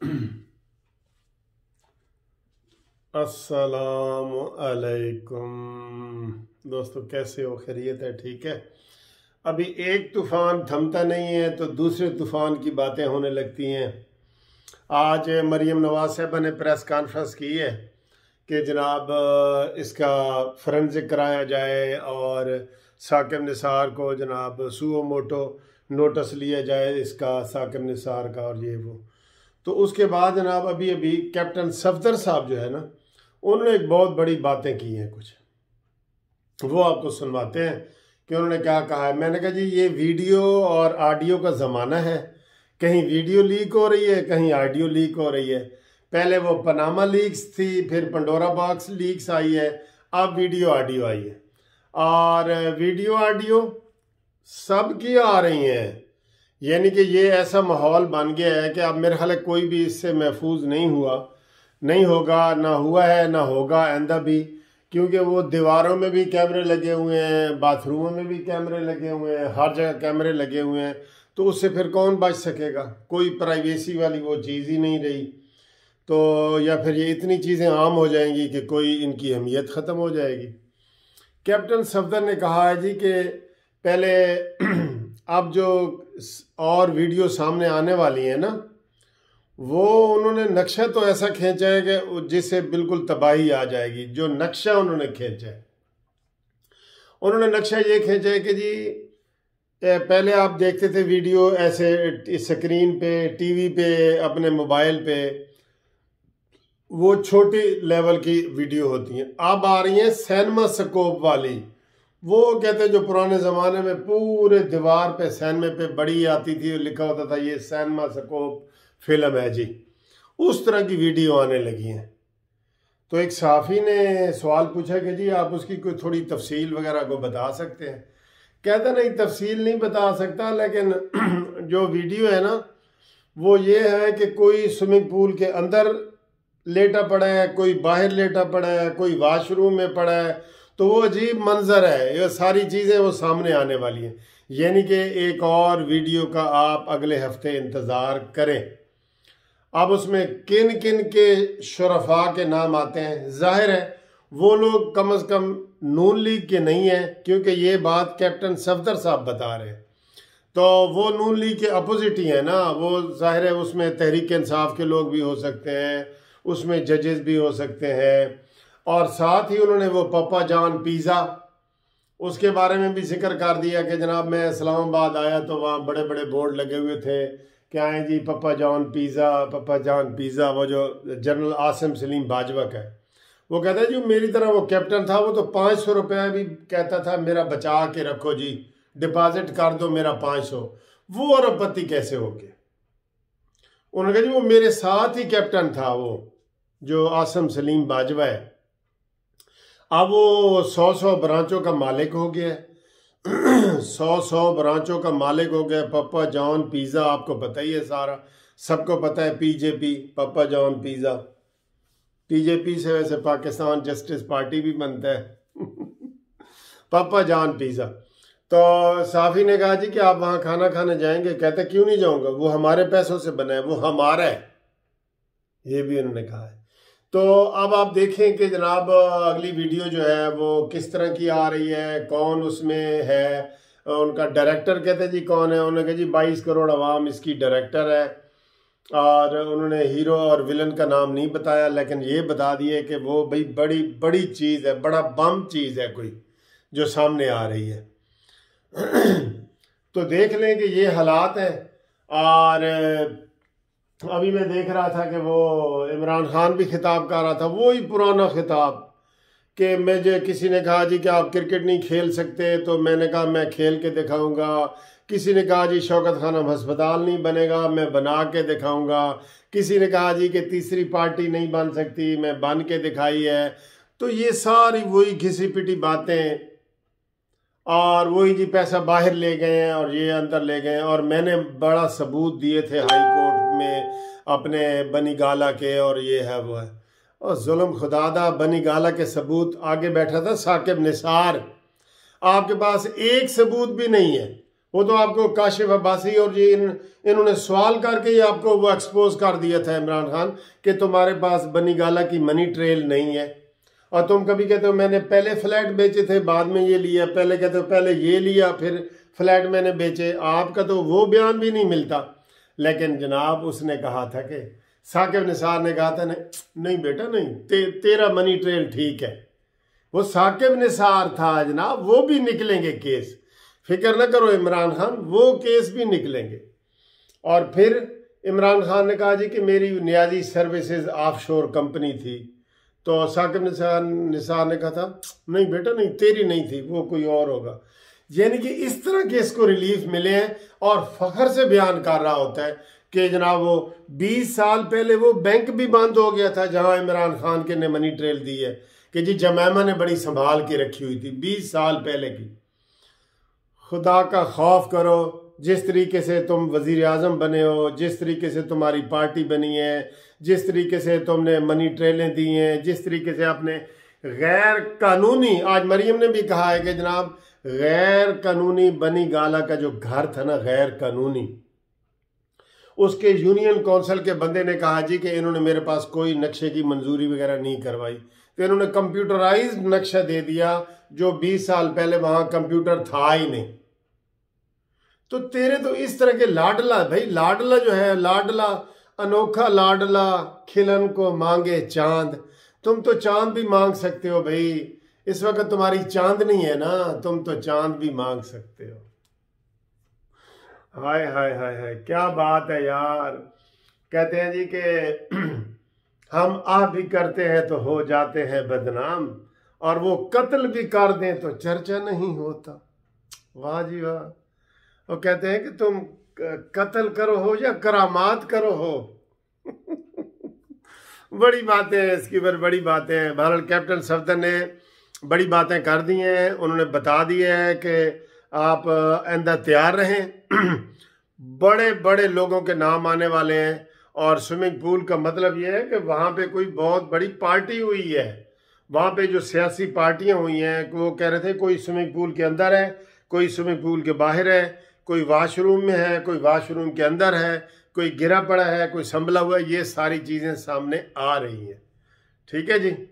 अस्सलाम वालेकुम दोस्तों कैसे हो खैरियत है ठीक है अभी एक तूफ़ान थमता नहीं है तो दूसरे तूफ़ान की बातें होने लगती हैं आज मरियम नवाज साहबा ने प्रेस कॉन्फ्रेंस की है कि जनाब इसका फरेंसिक कराया जाए और साकिब निसार को जनाब सुओ मोटो नोटिस लिया जाए इसका साकिब निसार का और ये वो तो उसके बाद जनाब अभी अभी कैप्टन सफदर साहब जो है ना उन्होंने एक बहुत बड़ी बातें की हैं कुछ वो आपको सुनवाते हैं कि उन्होंने क्या कहा है मैंने कहा जी ये वीडियो और ऑडियो का ज़माना है कहीं वीडियो लीक हो रही है कहीं ऑडियो लीक हो रही है पहले वो पनामा लीक्स थी फिर पंडोरा बॉक्स लीक्स आई है अब वीडियो ऑडियो आई है और वीडियो ऑडियो सब की आ रही हैं यानी कि ये ऐसा माहौल बन गया है कि अब मेरे ख्याल कोई भी इससे महफूज नहीं हुआ नहीं होगा ना हुआ है ना होगा आंदा भी क्योंकि वो दीवारों में भी कैमरे लगे हुए हैं बाथरूमों में भी कैमरे लगे हुए हैं हर जगह कैमरे लगे हुए हैं तो उससे फिर कौन बच सकेगा कोई प्राइवेसी वाली वो चीज़ ही नहीं रही तो या फिर ये इतनी चीज़ें आम हो जाएंगी कि कोई इनकी अहमियत ख़त्म हो जाएगी कैप्टन सफदर ने कहा है जी कि पहले अब जो और वीडियो सामने आने वाली है ना वो उन्होंने नक्शा तो ऐसा खींचा है कि जिससे बिल्कुल तबाही आ जाएगी जो नक्शा उन्होंने खींचा है उन्होंने नक्शा ये खींचा है कि जी पहले आप देखते थे वीडियो ऐसे स्क्रीन पे टीवी पे अपने मोबाइल पे वो छोटी लेवल की वीडियो होती हैं अब आ रही हैं सैनमा स्कोप वाली वो कहते हैं जो पुराने ज़माने में पूरे दीवार पे सैनमे पे बड़ी आती थी और लिखा होता था ये सैनमा सकोप फिल्म है जी उस तरह की वीडियो आने लगी हैं तो एक साफ़ी ने सवाल पूछा कि जी आप उसकी कोई थोड़ी तफसील वगैरह को बता सकते हैं कहते नहीं तफसील नहीं बता सकता लेकिन जो वीडियो है ना वो ये है कि कोई स्विमिंग पूल के अंदर लेटा पड़ा है कोई बाहर लेटा पड़ा है कोई वाशरूम में पड़ा है तो वो अजीब मंजर है ये सारी चीज़ें वो सामने आने वाली हैं यानी कि एक और वीडियो का आप अगले हफ्ते इंतज़ार करें अब उसमें किन किन के शरफा के नाम आते हैं जाहिर है वो लोग कम अज़ कम नून लीग के नहीं हैं क्योंकि ये बात कैप्टन सफदर साहब बता रहे हैं तो वो नून लीग के अपोजिट ही हैं ना वो जाहिर है उसमें तहरीक इंसाफ के लोग भी हो सकते हैं उसमें जजेस भी हो सकते हैं और साथ ही उन्होंने वो पपा जान पिज़्ज़ा उसके बारे में भी जिक्र कर दिया कि जनाब मैं इस्लामाबाद आया तो वहाँ बड़े बड़े बोर्ड लगे हुए थे कि आए जी पपा जान पिज़्ज़ा पपा जान पिज़्ज़ा वो जो जनरल आसिम सलीम बाजवक है वो कहता है जी मेरी तरह वो कैप्टन था वो तो पाँच सौ रुपया भी कहता था मेरा बचा के रखो जी डिपॉजिट कर दो मेरा पाँच सौ वो अरबपति कैसे हो गए उन्होंने कहा जी वो मेरे साथ ही कैप्टन था वो जो आसम सलीम बाजवा है अब वो सौ सौ ब्रांचों का मालिक हो गया सौ सौ ब्रांचों का मालिक हो गया पप्पा जॉन पिज़्ज़ा आपको पता ही है सारा सबको पता है पीजेपी पप्पा जॉन पिज़्ज़ा पीजेपी से वैसे पाकिस्तान जस्टिस पार्टी भी बनता है पापा जॉन पिज़्ज़ा तो साफ़ी ने कहा जी कि आप वहाँ खाना खाने जाएंगे कहते क्यों नहीं जाऊँगा वो हमारे पैसों से बना है वो हमारा है ये भी उन्होंने कहा है तो अब आप देखें कि जनाब अगली वीडियो जो है वो किस तरह की आ रही है कौन उसमें है उनका डायरेक्टर कहते जी कौन है उन्होंने कहा जी बाईस करोड़ आवाम इसकी डायरेक्टर है और उन्होंने हीरो और विलन का नाम नहीं बताया लेकिन ये बता दिए कि वो भाई बड़ी बड़ी चीज़ है बड़ा बम चीज़ है कोई जो सामने आ रही है तो देख लें कि ये हालात हैं और तो अभी मैं देख रहा था कि वो इमरान खान भी खिताब कर रहा था वो ही पुराना खिताब कि जो किसी ने कहा जी कि आप क्रिकेट नहीं खेल सकते तो मैंने कहा मैं खेल के दिखाऊंगा किसी ने कहा जी शौकत खान अब हस्पताल नहीं बनेगा मैं बना के दिखाऊंगा किसी ने कहा जी कि तीसरी पार्टी नहीं बन सकती मैं बन के दिखाई है तो ये सारी वही घिसी पिटी बातें और वही जी पैसा बाहर ले गए हैं और ये अंदर ले गए हैं और मैंने बड़ा सबूत दिए थे हाई कोर्ट अपने बनी गाला के और ये है वो है और जुल्म खुदादा बनी गाला के सबूत आगे बैठा था साकिब निसार आपके पास एक सबूत भी नहीं है वो तो आपको काशिफ अब्बासी और ये इन इन्होंने सवाल करके ही आपको वो एक्सपोज कर दिया था इमरान खान कि तुम्हारे पास बनी गाला की मनी ट्रेल नहीं है और तुम कभी कहते हो मैंने पहले फ्लैट बेचे थे बाद में ये लिया पहले कहते हो पहले ये लिया फिर फ्लैट मैंने बेचे आपका तो वो बयान भी नहीं मिलता लेकिन जनाब उसने कहा था कि साकिब निसार ने कहा था नहीं बेटा नहीं ते, तेरा मनी ट्रेल ठीक है वो साकिब निसार था जनाब वो भी निकलेंगे केस फिक्र ना करो इमरान खान वो केस भी निकलेंगे और फिर इमरान खान ने कहा जी कि मेरी न्याजी सर्विसेज ऑफशोर कंपनी थी तो साकिब निसार निसार ने कहा था नहीं बेटा नहीं तेरी नहीं थी वो कोई और होगा यानी कि इस तरह के इसको रिलीफ मिले हैं और फख्र से बयान कर रहा होता है कि जनाब वो बीस साल पहले वो बैंक भी बंद हो गया था जहां इमरान खान के ने मनी ट्रेल दी है कि जी जमैमा ने बड़ी संभाल के रखी हुई थी बीस साल पहले की खुदा का खौफ करो जिस तरीके से तुम वज़ी अजम बने हो जिस तरीके से तुम्हारी पार्टी बनी है जिस तरीके से तुमने मनी ट्रेलें दी हैं जिस तरीके से आपने गैर कानूनी आज मरियम ने भी कहा है कि जनाब गैर कानूनी बनी गाला का जो घर था ना गैर कानूनी उसके यूनियन काउंसिल के बंदे ने कहा जी कि इन्होंने मेरे पास कोई नक्शे की मंजूरी वगैरह नहीं करवाई तो इन्होंने कंप्यूटराइज नक्शा दे दिया जो 20 साल पहले वहां कंप्यूटर था ही नहीं तो तेरे तो इस तरह के लाडला भाई लाडला जो है लाडला अनोखा लाडला खिलन को मांगे चांद तुम तो चांद भी मांग सकते हो भाई इस वक्त तुम्हारी चांदनी है ना तुम तो चांद भी मांग सकते हो हाय हाय हाय हाय क्या बात है यार कहते हैं जी के हम आ भी करते हैं तो हो जाते हैं बदनाम और वो कत्ल भी कर दें तो चर्चा नहीं होता वाह जी वाह वो कहते हैं कि तुम कत्ल करो हो या करामात करो हो बड़ी बातें हैं इसकी पर बड़ी बातें हैं भारत कैप्टन सफदर ने बड़ी बातें कर दी हैं उन्होंने बता दिया है कि आप आंदा तैयार रहें बड़े बड़े लोगों के नाम आने वाले हैं और स्विमिंग पूल का मतलब ये है कि वहाँ पे कोई बहुत बड़ी पार्टी हुई है वहाँ पे जो सियासी पार्टियाँ हुई हैं वो कह रहे थे कोई स्विमिंग पूल के अंदर है कोई स्विमिंग पूल के बाहर है कोई वाशरूम में है कोई वाशरूम के अंदर है कोई गिरा पड़ा है कोई संभला हुआ है ये सारी चीज़ें सामने आ रही हैं ठीक है जी